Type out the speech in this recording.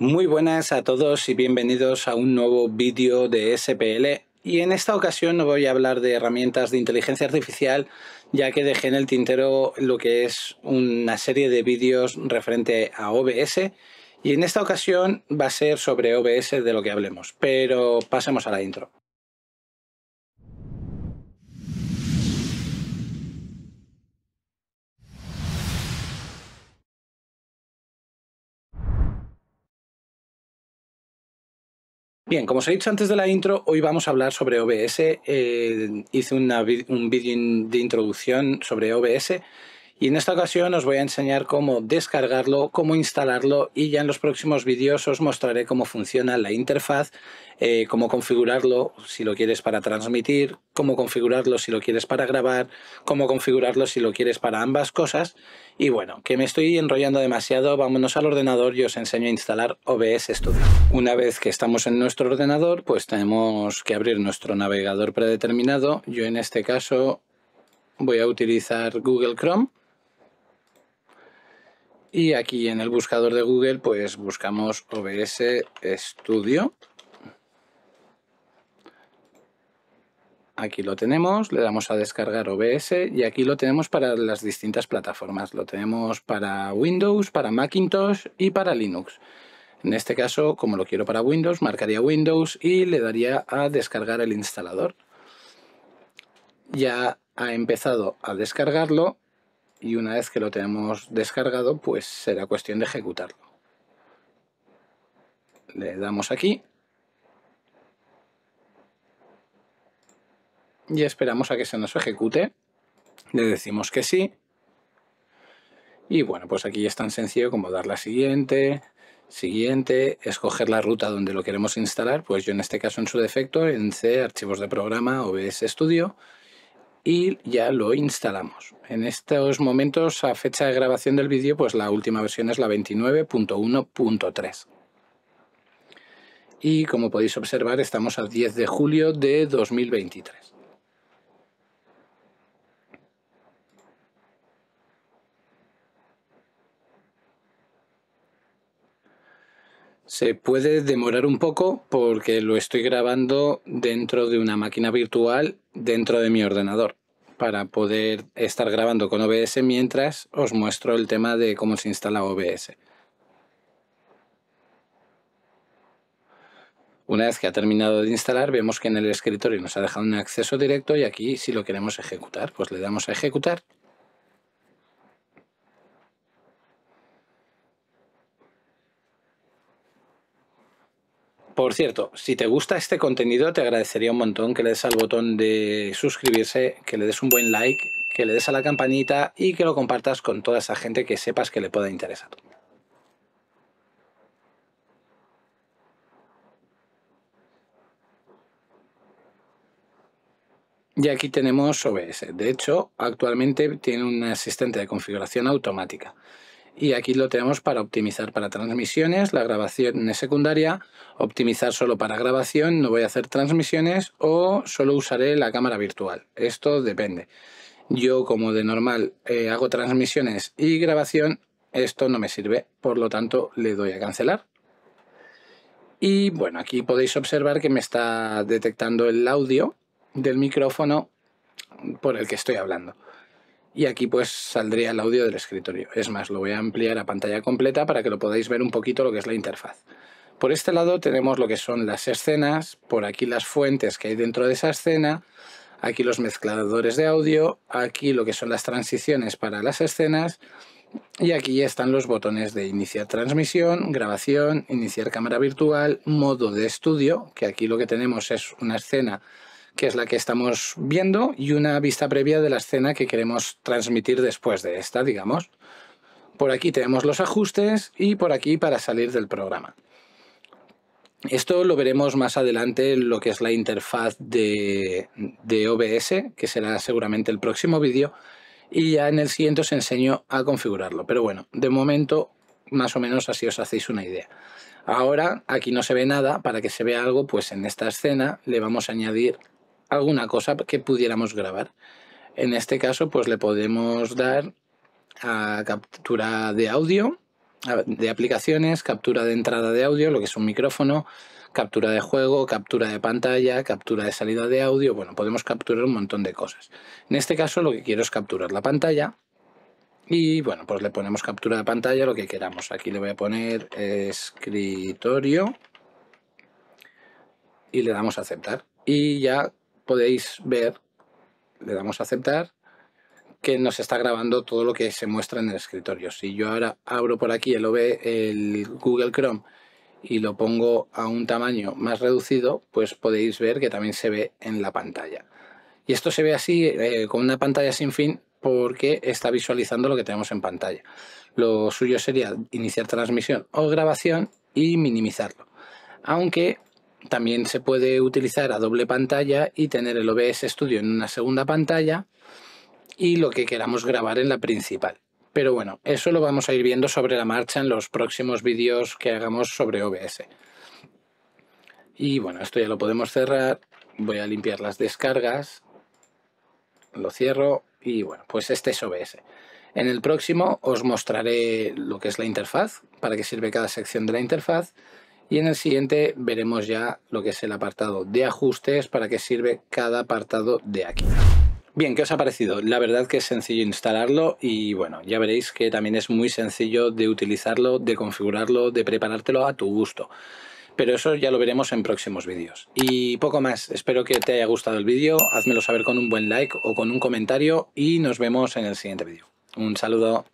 Muy buenas a todos y bienvenidos a un nuevo vídeo de SPL y en esta ocasión no voy a hablar de herramientas de inteligencia artificial ya que dejé en el tintero lo que es una serie de vídeos referente a OBS y en esta ocasión va a ser sobre OBS de lo que hablemos, pero pasemos a la intro. Bien, como os he dicho antes de la intro, hoy vamos a hablar sobre OBS. Eh, hice un vídeo de introducción sobre OBS y en esta ocasión os voy a enseñar cómo descargarlo, cómo instalarlo y ya en los próximos vídeos os mostraré cómo funciona la interfaz, eh, cómo configurarlo si lo quieres para transmitir, cómo configurarlo si lo quieres para grabar, cómo configurarlo si lo quieres para ambas cosas y bueno, que me estoy enrollando demasiado, vámonos al ordenador y os enseño a instalar OBS Studio. Una vez que estamos en nuestro ordenador, pues tenemos que abrir nuestro navegador predeterminado. Yo en este caso voy a utilizar Google Chrome y aquí en el buscador de Google, pues buscamos OBS Studio. Aquí lo tenemos, le damos a descargar OBS y aquí lo tenemos para las distintas plataformas. Lo tenemos para Windows, para Macintosh y para Linux. En este caso, como lo quiero para Windows, marcaría Windows y le daría a descargar el instalador. Ya ha empezado a descargarlo y una vez que lo tenemos descargado pues será cuestión de ejecutarlo. Le damos aquí y esperamos a que se nos ejecute. Le decimos que sí. Y bueno, pues aquí es tan sencillo como dar la siguiente, siguiente, escoger la ruta donde lo queremos instalar. Pues yo en este caso en su defecto en C, archivos de programa, OBS Studio y ya lo instalamos. En estos momentos, a fecha de grabación del vídeo, pues la última versión es la 29.1.3. Y como podéis observar, estamos al 10 de julio de 2023. Se puede demorar un poco porque lo estoy grabando dentro de una máquina virtual dentro de mi ordenador para poder estar grabando con OBS mientras os muestro el tema de cómo se instala OBS. Una vez que ha terminado de instalar, vemos que en el escritorio nos ha dejado un acceso directo y aquí si lo queremos ejecutar, pues le damos a ejecutar Por cierto, si te gusta este contenido, te agradecería un montón que le des al botón de suscribirse, que le des un buen like, que le des a la campanita y que lo compartas con toda esa gente que sepas que le pueda interesar. Y aquí tenemos OBS. De hecho, actualmente tiene un asistente de configuración automática y aquí lo tenemos para optimizar para transmisiones, la grabación es secundaria, optimizar solo para grabación, no voy a hacer transmisiones o solo usaré la cámara virtual. Esto depende. Yo como de normal eh, hago transmisiones y grabación, esto no me sirve, por lo tanto le doy a cancelar. Y bueno, aquí podéis observar que me está detectando el audio del micrófono por el que estoy hablando y aquí pues saldría el audio del escritorio. Es más, lo voy a ampliar a pantalla completa para que lo podáis ver un poquito lo que es la interfaz. Por este lado tenemos lo que son las escenas, por aquí las fuentes que hay dentro de esa escena, aquí los mezcladores de audio, aquí lo que son las transiciones para las escenas y aquí están los botones de iniciar transmisión, grabación, iniciar cámara virtual, modo de estudio, que aquí lo que tenemos es una escena que es la que estamos viendo, y una vista previa de la escena que queremos transmitir después de esta, digamos. Por aquí tenemos los ajustes y por aquí para salir del programa. Esto lo veremos más adelante en lo que es la interfaz de, de OBS, que será seguramente el próximo vídeo, y ya en el siguiente os enseño a configurarlo. Pero bueno, de momento más o menos así os hacéis una idea. Ahora aquí no se ve nada, para que se vea algo, pues en esta escena le vamos a añadir alguna cosa que pudiéramos grabar. En este caso, pues le podemos dar a captura de audio, de aplicaciones, captura de entrada de audio, lo que es un micrófono, captura de juego, captura de pantalla, captura de salida de audio, bueno, podemos capturar un montón de cosas. En este caso lo que quiero es capturar la pantalla y bueno, pues le ponemos captura de pantalla lo que queramos. Aquí le voy a poner escritorio y le damos a aceptar. Y ya podéis ver, le damos a aceptar, que nos está grabando todo lo que se muestra en el escritorio. Si yo ahora abro por aquí el, ve el Google Chrome y lo pongo a un tamaño más reducido, pues podéis ver que también se ve en la pantalla. Y esto se ve así, eh, con una pantalla sin fin, porque está visualizando lo que tenemos en pantalla. Lo suyo sería iniciar transmisión o grabación y minimizarlo. Aunque también se puede utilizar a doble pantalla y tener el OBS Studio en una segunda pantalla y lo que queramos grabar en la principal. Pero bueno, eso lo vamos a ir viendo sobre la marcha en los próximos vídeos que hagamos sobre OBS. Y bueno, esto ya lo podemos cerrar. Voy a limpiar las descargas. Lo cierro y bueno, pues este es OBS. En el próximo os mostraré lo que es la interfaz, para qué sirve cada sección de la interfaz y en el siguiente veremos ya lo que es el apartado de ajustes, para qué sirve cada apartado de aquí. Bien, ¿qué os ha parecido? La verdad que es sencillo instalarlo y bueno, ya veréis que también es muy sencillo de utilizarlo, de configurarlo, de preparártelo a tu gusto. Pero eso ya lo veremos en próximos vídeos. Y poco más, espero que te haya gustado el vídeo, Hazmelo saber con un buen like o con un comentario y nos vemos en el siguiente vídeo. Un saludo.